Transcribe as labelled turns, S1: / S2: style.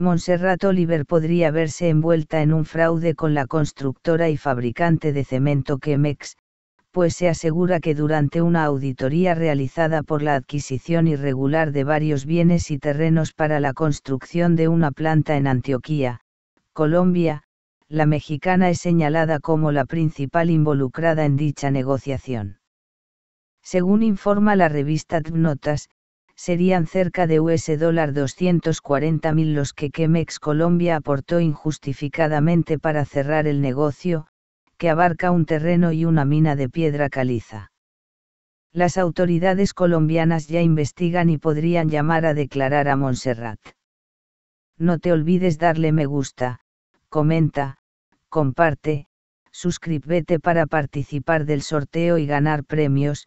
S1: Montserrat Oliver podría verse envuelta en un fraude con la constructora y fabricante de cemento Quemex, pues se asegura que durante una auditoría realizada por la adquisición irregular de varios bienes y terrenos para la construcción de una planta en Antioquía, Colombia, la mexicana es señalada como la principal involucrada en dicha negociación. Según informa la revista TNotas, serían cerca de US 240.000 los que Quemex Colombia aportó injustificadamente para cerrar el negocio, que abarca un terreno y una mina de piedra caliza. Las autoridades colombianas ya investigan y podrían llamar a declarar a Montserrat. No te olvides darle me gusta, comenta, comparte, suscríbete para participar del sorteo y ganar premios,